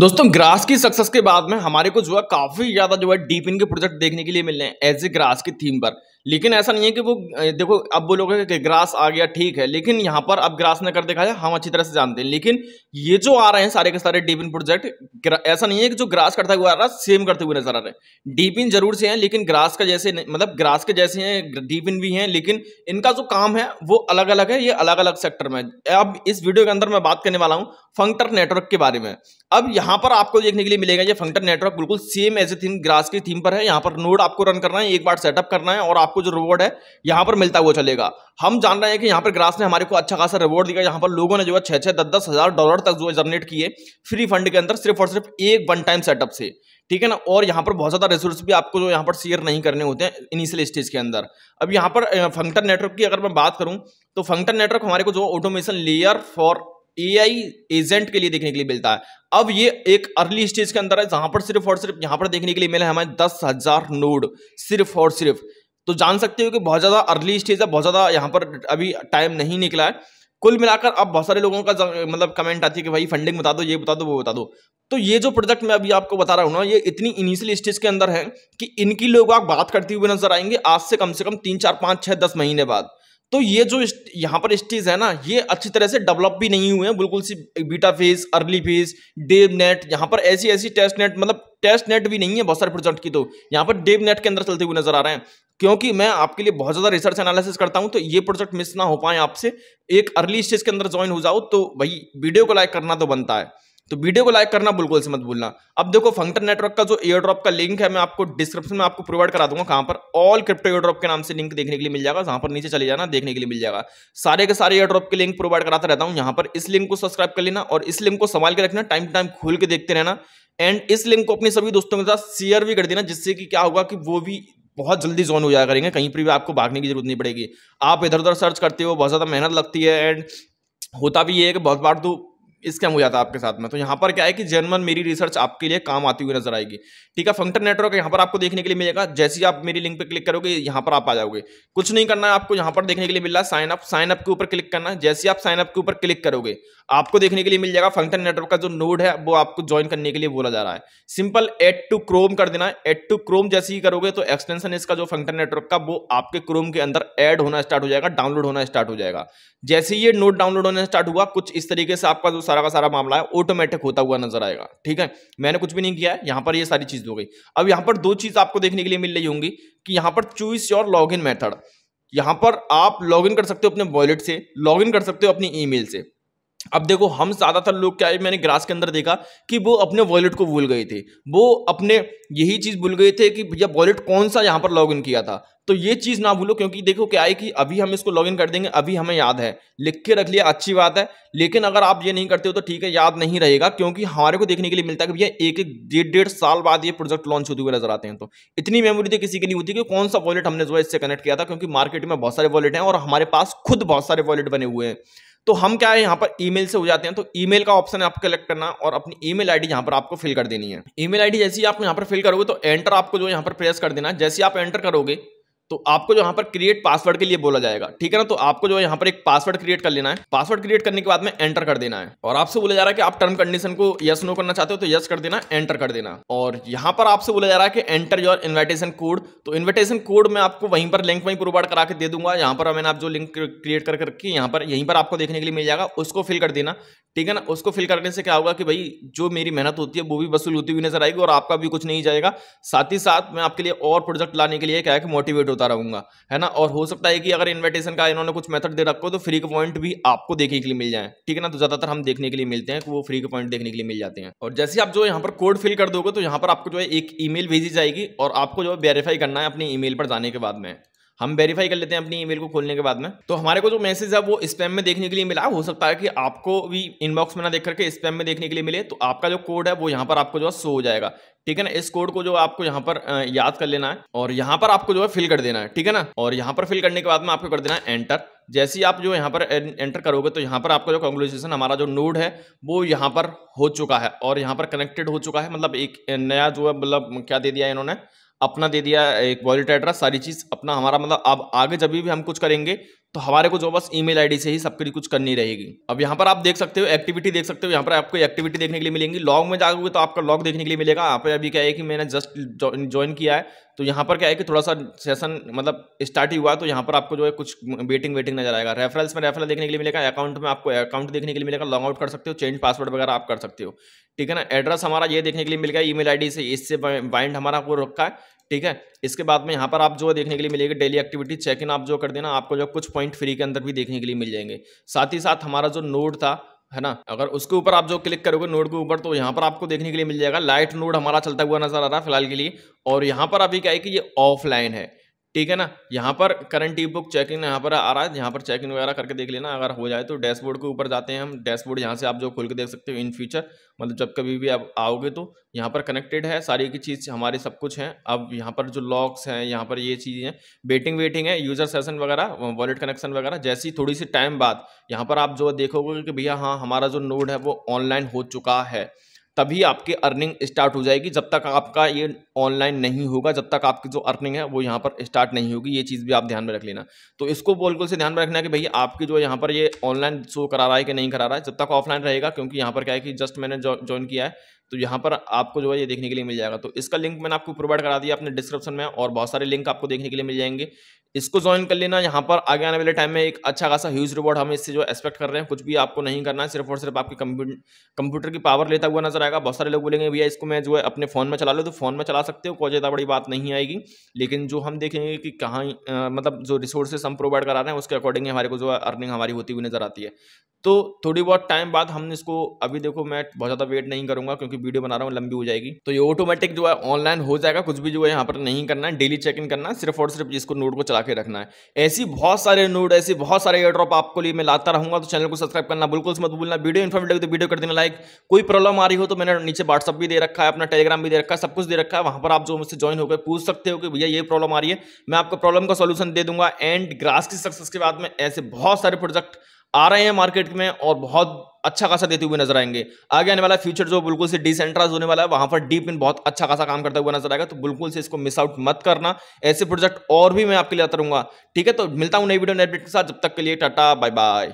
दोस्तों ग्रास की सक्सेस के बाद में हमारे को जो है काफी ज्यादा जो है डीप इनके प्रोजेक्ट देखने के लिए मिलने हैं एज ए ग्रास की थीम पर लेकिन ऐसा नहीं है कि वो देखो अब बोलोगे कि ग्रास आ गया ठीक है लेकिन यहाँ पर अब ग्रास ने कर दिखाया हम अच्छी तरह से जानते हैं लेकिन ये जो आ रहे हैं सारे के सारे डीपिन प्रोजेक्ट ऐसा नहीं है कि जो ग्रास करता हुआ आ रहा सेम करते हुए नजर आ रहे हैं डीपिन जरूर से हैं लेकिन ग्रास का जैसे मतलब ग्रास के जैसे हैं डीपिन भी हैं लेकिन इनका जो काम है वो अलग अलग है ये अलग अलग सेक्टर में अब इस वीडियो के अंदर मैं बात करने वाला हूँ फंक्टर नेटवर्क के बारे में अब यहाँ पर आपको देखने के लिए मिलेगा ये फंक्टर नेटवर्क बिल्कुल same as a theme grass की थीम पर है यहाँ पर नोड आपको रन करना है एक बार सेटअप करना है और आपको आपको जो रिवॉर्ड है यहाँ पर मिलता हुआ चलेगा हम जान रहे हैं कि यहाँ पर ग्रास ने हमारे को अच्छा खासा रिवॉर्ड दिया यहाँ पर लोगों ने जो है छः छः दस दस हज़ार डॉलर तक जो है जनरेट किए फ्री फंड के अंदर सिर्फ और सिर्फ एक वन टाइम सेटअप से ठीक है ना और यहाँ पर बहुत ज़्यादा रिसोर्स भी आपको जो यहाँ पर शेयर नहीं करने होते हैं इनिशियल स्टेज के अंदर अब यहाँ पर फंक्टन नेटवर्क की अगर मैं बात करूँ तो फंक्टन नेटवर्क हमारे को जो automation layer for AI agent के लिए देखने के लिए मिलता है अब ये एक अर्ली स्टेज के अंदर है जहां पर सिर्फ और सिर्फ यहां पर देखने के लिए मिला है हमें दस हजार नोड सिर्फ और सिर्फ तो जान सकते हो कि बहुत ज़्यादा अर्ली स्टेज है बहुत ज़्यादा यहाँ पर अभी टाइम नहीं निकला है कुल मिलाकर अब बहुत सारे लोगों का मतलब कमेंट आती है कि भाई फंडिंग बता दो ये बता दो वो बता दो तो ये जो प्रोजेक्ट मैं अभी आपको बता रहा हूँ ना ये इतनी इनिशियल स्टेज के अंदर है कि इनकी लोग आप बात करते हुए नजर आएंगे आज से कम से कम तीन चार पाँच छः दस महीने बाद तो ये जो यहाँ पर स्टेज है ना ये अच्छी तरह से डेवलप भी नहीं हुए हैं बिल्कुल सी beta phase early phase dev net यहाँ पर ऐसी ऐसी टेस्ट नेट मतलब टेस्ट नेट भी नहीं है बहुत सारे प्रोजेक्ट की तो यहाँ पर डेव नेट के अंदर चलते हुए नजर आ रहे हैं क्योंकि मैं आपके लिए बहुत ज़्यादा रिसर्च एनालिसिस करता हूँ तो ये प्रोजेक्ट मिस ना हो पाए आपसे एक अर्ली स्टेज के अंदर ज्वाइन हो जाओ तो भाई वीडियो को लाइक करना तो बनता है तो वीडियो को लाइक करना बिल्कुल से मत भूलना अब देखो फंक्टर नेटवर्क का जो एयर ड्रॉप का लिंक है मैं आपको डिस्क्रिप्शन में आपको प्रोवाइड करा दूंगा कहां पर ऑल क्रिप्टो एयर ड्रॉप के नाम से लिंक देखने के लिए मिल जाएगा जहां पर नीचे चले जाना देखने के लिए मिल जाएगा सारे के सारे एयर ड्रॉप के लिंक प्रोवाइड कराता रहता हूँ यहाँ पर इस लिंक को सब्सक्राइब कर लेना और इस लिंक को संभाल के रखना टाइम टू टाइम खोल के देखते रहना एंड इस लिंक को अपने सभी दोस्तों के साथ शेयर भी कर देना जिससे कि क्या होगा कि वो भी बहुत जल्दी जोन हो जाया करेंगे कहीं पर भी आपको भागने की जरूरत नहीं पड़ेगी आप इधर उधर सर्च करते हो बहुत ज़्यादा मेहनत लगती है एंड होता भी है कि बहुत बार तो स्कैम हो जाता है आपके साथ में तो यहाँ पर क्या है कि जर्मन मेरी रिसर्च आपके लिए काम आती हुई नजर आएगी ठीक है फंक्टर नेटवर्क यहाँ पर आपको देखने के लिए मिलेगा जैसे ही आप मेरी लिंक पर क्लिक करोगे यहाँ पर आप आ जाओगे कुछ नहीं करना है आपको यहाँ पर देखने के लिए मिल रहा है साइन अप साइन अप के ऊपर क्लिक करना है जैसे ही आप साइन अप के ऊपर क्लिक करोगे आपको देखने के लिए मिल जाएगा फंक्टर नेटवर्क का जो नोड है वो आपको ज्वाइन करने के लिए बोला जा रहा है सिंपल एड टू क्रोम कर देना है एड टू क्रोम जैसे ही करोगे तो एक्सटेंशन इसका जो फंक्टर नेटवर्क का वो आपके क्रोम के अंदर एड होना स्टार्ट हो जाएगा डाउनलोड होना स्टार्ट हो जाएगा जैसे ही ये नोट डाउनलोड होना स्टार्ट हुआ कुछ इस तरीके से आपका जो सारा का सारा मामला है ऑटोमेटिक होता हुआ नजर आएगा ठीक है मैंने कुछ भी नहीं किया है यहाँ पर ये सारी चीज हो गई अब यहाँ पर दो चीज आपको देखने के लिए मिल रही होंगी कि यहाँ पर चूस योर लॉग इन मेथड यहाँ पर आप लॉगिन कर सकते हो अपने वॉलेट से लॉगिन कर सकते हो अपनी ईमेल से अब देखो हम ज़्यादातर लोग क्या है मैंने ग्रास के अंदर देखा कि वो अपने वॉलेट को भूल गए थे वो अपने यही चीज़ भूल गए थे कि भैया वॉलेट कौन सा यहाँ पर लॉग इन किया था तो ये चीज़ ना भूलो क्योंकि देखो क्या है कि अभी हम इसको लॉग इन कर देंगे अभी हमें याद है लिख के रख लिया अच्छी बात है लेकिन अगर आप ये नहीं करते हो तो ठीक है याद नहीं रहेगा क्योंकि हमारे को देखने के लिए मिलता है कि भैया एक एक डेढ़ डेढ़ साल बाद ये प्रोजेक्ट लॉन्च होते हुए नजर आते हैं तो इतनी मेमोरी तो किसी की नहीं होती कि कौन सा वॉलेट हमने जो है इससे कनेक्ट किया था क्योंकि मार्केट में बहुत सारे वॉलेट हैं और हमारे पास खुद बहुत सारे वॉलेट बने हुए हैं तो हम क्या है यहाँ पर ईमेल से हो जाते हैं तो ईमेल का ऑप्शन आपको कलेक्ट करना और अपनी ईमेल आईडी यहाँ पर आपको फिल कर देनी है ईमेल आईडी ही आप यहाँ पर फिल करोगे तो एंटर आपको जो यहाँ पर प्रेस कर देना जैसे आप एंटर करोगे तो आपको जो यहाँ पर क्रिएट पासवर्ड के लिए बोला जाएगा ठीक है ना तो आपको जो है यहाँ पर एक पासवर्ड क्रिएट कर लेना है पासवर्ड क्रिएट करने के बाद में एंटर कर देना है और आपसे बोला जा रहा है कि आप टर्म कंडीशन को यस नो करना चाहते हो तो यस कर देना एंटर कर देना और यहाँ पर आपसे बोला जा रहा है कि एंटर योर इन्विटेशन कोड तो इन्विटेशन कोड मैं आपको वहीं पर लिंक वहीं प्रोवाइड करा के दे दूंगा यहाँ पर मैंने आप जो लिंक क्रिएट कर करके यहाँ पर यहीं पर आपको देखने के लिए मिल जाएगा उसको फिल कर देना ठीक है ना उसको फिल करने से क्या होगा कि भाई जो मेरी मेहनत होती है वो भी वसूल होती हुई नजर आएगी और आपका भी कुछ नहीं जाएगा साथ ही साथ मैं आपके लिए और प्रोजेक्ट लाने के लिए क्या है कि मोटिवेट होता रहूँगा है ना और हो सकता है कि अगर इन्विटेशन का इन्होंने कुछ मेथड दे रखा हो तो फ्री के पॉइंट भी आपको देखने के लिए मिल जाए ठीक है ना तो ज़्यादातर हम देखने के लिए मिलते हैं कि वो फ्री के पॉइंट देखने के लिए मिल जाते हैं और जैसे आप जो यहाँ पर कोड फिल कर दोगे तो यहाँ पर आपको जो है एक ई भेजी जाएगी और आपको जो है वेरीफाई करना है अपनी ई पर जाने के बाद में हम वेरीफाई कर लेते हैं अपनी ईमेल को खोलने के बाद में तो हमारे को जो मैसेज है वो स्पैम में देखने के लिए मिला हो सकता है कि आपको भी इनबॉक्स में ना देख करके स्पैम में देखने के लिए मिले तो आपका जो कोड है वो यहाँ पर आपको जो है शो हो जाएगा ठीक है ना इस कोड को जो आपको यहाँ पर याद कर लेना है और यहाँ पर आपको जो है फिल कर देना है ठीक है ना और यहाँ पर फिल करने के बाद में आपको कर देना है एंटर जैसे ही आप जो यहाँ पर एंटर करोगे तो यहाँ पर आपका जो कॉन्ग्रेचुलेसन हमारा जो नोड है वो यहाँ पर हो चुका है और यहाँ पर कनेक्टेड हो चुका है मतलब एक नया जो है मतलब क्या दे दिया है इन्होंने अपना दे दिया एक वॉलेट एड्रेस सारी चीज़ अपना हमारा मतलब अब आगे जब भी हम कुछ करेंगे तो हमारे को जो बस ईमेल आईडी से ही सबके कुछ करनी रहेगी अब यहाँ पर आप देख सकते हो एक्टिविटी देख सकते हो यहाँ पर आपको एक्टिविटी देखने के लिए मिलेंगी लॉग में जाओगे तो आपका लॉग देखने के लिए मिलेगा यहाँ पर अभी क्या है कि मैंने जस्ट ज्वाइन किया है तो यहाँ पर क्या है कि थोड़ा सा सेशन मतलब स्टार्ट ही हुआ तो यहाँ पर आपको जो है कुछ वेटिंग वेटिंग नजर आएगा रेफरेंस में रेफरल देखने के लिए मिलेगा अकाउंट में आपको अकाउंट देखने के लिए मिलेगा लॉग आउट कर सकते हो चेंज पासवर्ड वगैरह आप कर सकते हो ठीक है ना एड्रेस हमारा ये देखने के लिए मिल गया ईमेल आईडी से इससे बाइंड हमारा को रखा है ठीक है इसके बाद में यहाँ पर आप जो है देखने के लिए मिलेगी डेली एक्टिविटी चेक इन आप जो कर देना आपको जो कुछ पॉइंट फ्री के अंदर भी देखने के लिए मिल जाएंगे साथ ही साथ हमारा जो नोड था है ना अगर उसके ऊपर आप जो क्लिक करोगे नोड के ऊपर तो यहाँ पर आपको देखने के लिए मिल जाएगा लाइट नोड हमारा चलता हुआ नजर आ रहा है फिलहाल के लिए और यहाँ पर अभी क्या है कि ये ऑफलाइन है ठीक है ना यहाँ पर current e book check in यहाँ पर आ रहा है यहाँ पर चेक इन वगैरह करके देख लेना अगर हो जाए तो डैशबोर्ड के ऊपर जाते हैं हम डैशबोर्ड यहाँ से आप जो खोल के देख सकते हो इन फ्यूचर मतलब जब कभी भी आप आओगे तो यहाँ पर कनेक्टेड है सारी की चीज़ हमारे सब कुछ है अब यहाँ पर जो लॉक्स हैं यहाँ पर ये चीज़ें हैं वेटिंग वेटिंग है यूज़र सेशन वगैरह वॉलेट कनेक्शन वगैरह जैसी थोड़ी सी टाइम बाद यहाँ पर आप जो देखोगे कि भैया हाँ हमारा जो नोड है वो ऑनलाइन हो चुका है तभी आपकी अर्निंग स्टार्ट हो जाएगी जब तक आपका ये ऑनलाइन नहीं होगा जब तक आपकी जो अर्निंग है वो यहाँ पर स्टार्ट नहीं होगी ये चीज़ भी आप ध्यान में रख लेना तो इसको बिल्कुल से ध्यान में रखना कि भैया आपकी जो यहाँ पर ये ऑनलाइन शो करा रहा है कि नहीं करा रहा है जब तक ऑफलाइन रहेगा क्योंकि यहाँ पर क्या है कि जस्ट मैंने ज्वाइन किया है तो यहाँ पर आपको जो है ये देखने के लिए मिल जाएगा तो इसका लिंक मैंने आपको प्रोवाइड करा दिया अपने डिस्क्रिप्शन में और बहुत सारे लिंक आपको देखने के लिए मिल जाएंगे इसको ज्वाइन कर लेना यहाँ पर आगे आने वाले टाइम में एक अच्छा खासा ह्यूज रिवॉर्ड हम इससे जो एक्सपेक्ट कर रहे हैं कुछ भी आपको नहीं करना है सिर्फ और सिर्फ आपके कंप्यूटर की पावर लेता हुआ नजर आएगा बहुत सारे लोग बोलेंगे भैया इसको मैं जो है अपने फ़ोन में चला लूँ तो फ़ोन में चला सकते हो कोई ज़्यादा बड़ी बात नहीं आएगी लेकिन जो हम देखेंगे कि कहाँ मतलब जो रिसोर्सेस हम प्रोवाइड करा रहे हैं उसके अकॉर्डिंग हमारे को जो है अर्निंग हमारी होती हुई नजर आती है तो थोड़ी बहुत टाइम बाद हम इसको अभी देखो मैं बहुत ज़्यादा वेट नहीं करूँगा क्योंकि वीडियो बना रहा हूँ लंबी हो जाएगी तो ये ऑटोमेटिक जो है ऑनलाइन हो जाएगा कुछ भी जो है यहाँ पर नहीं करना है डेली चेक इन करना सिर्फ और सिर्फ इसको नोट को चला लगा के रखना है ऐसी बहुत सारे नोड ऐसे बहुत सारे एयर ड्रॉप आपको लिए मैं लाता रहूंगा तो चैनल को सब्सक्राइब करना बिल्कुल मत भूलना वीडियो इन्फॉर्मेटिव तो वीडियो कर देना लाइक कोई प्रॉब्लम आ रही हो तो मैंने नीचे व्हाट्सअप भी दे रखा है अपना टेलीग्राम भी दे रखा है सब कुछ दे रखा है वहाँ पर आप जो मुझसे ज्वाइन होकर पूछ सकते हो कि भैया ये प्रॉब्लम आ रही है मैं आपको प्रॉब्लम का सोल्यूशन दे दूंगा एंड ग्रास की सक्सेस के बाद में ऐसे बहुत सारे प्रोजेक्ट आ रहे हैं मार्केट में और बहुत अच्छा खासा देते हुए नजर आएंगे आगे आने वाला फ्यूचर जो बिल्कुल से डिसेंट्राइज होने वाला है वहां पर डीप इन बहुत अच्छा खासा काम करता हुआ नजर आएगा तो बिल्कुल से इसको मिस आउट मत करना ऐसे प्रोजेक्ट और भी मैं आपके लिए आता रहूंगा ठीक है तो मिलता हूं नई वीडियो नई के साथ जब तक के लिए टाटा बाय बाय